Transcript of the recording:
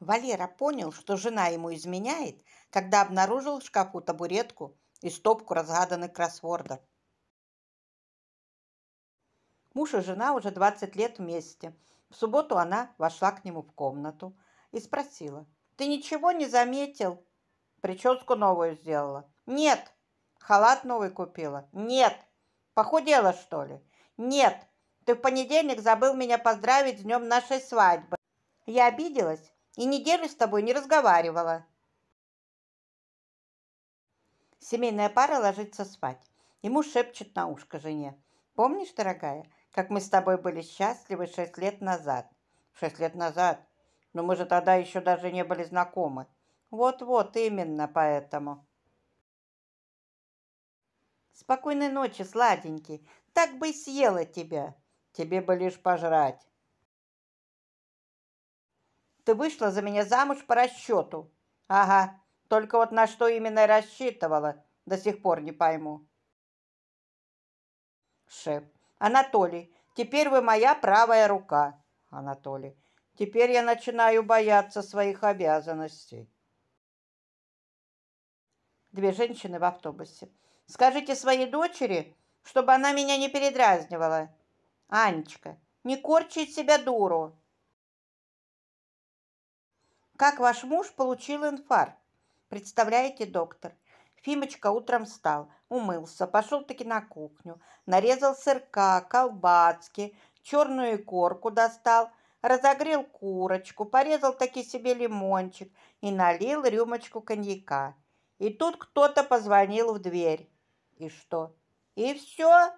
Валера понял, что жена ему изменяет, когда обнаружил в шкафу табуретку и стопку разгаданных кроссвордов. Муж и жена уже 20 лет вместе. В субботу она вошла к нему в комнату и спросила. «Ты ничего не заметил?» «Прическу новую сделала». «Нет». «Халат новый купила?» «Нет». «Похудела, что ли?» «Нет». «Ты в понедельник забыл меня поздравить с днем нашей свадьбы». Я обиделась и неделю с тобой не разговаривала. Семейная пара ложится спать. Ему шепчет на ушко жене. Помнишь, дорогая, как мы с тобой были счастливы шесть лет назад? Шесть лет назад? Но мы же тогда еще даже не были знакомы. Вот-вот, именно поэтому. Спокойной ночи, сладенький. Так бы и съела тебя. Тебе бы лишь пожрать. Ты вышла за меня замуж по расчету. Ага, только вот на что именно рассчитывала, до сих пор не пойму. Шеп. Анатолий, теперь вы моя правая рука. Анатолий. Теперь я начинаю бояться своих обязанностей. Две женщины в автобусе. Скажите своей дочери, чтобы она меня не передразнивала. Анечка, не корчи себя дуру. Как ваш муж получил инфаркт? Представляете, доктор? Фимочка утром встал, умылся, пошел-таки на кухню, нарезал сырка, колбаски, черную корку достал, разогрел курочку, порезал-таки себе лимончик и налил рюмочку коньяка. И тут кто-то позвонил в дверь. И что? И все?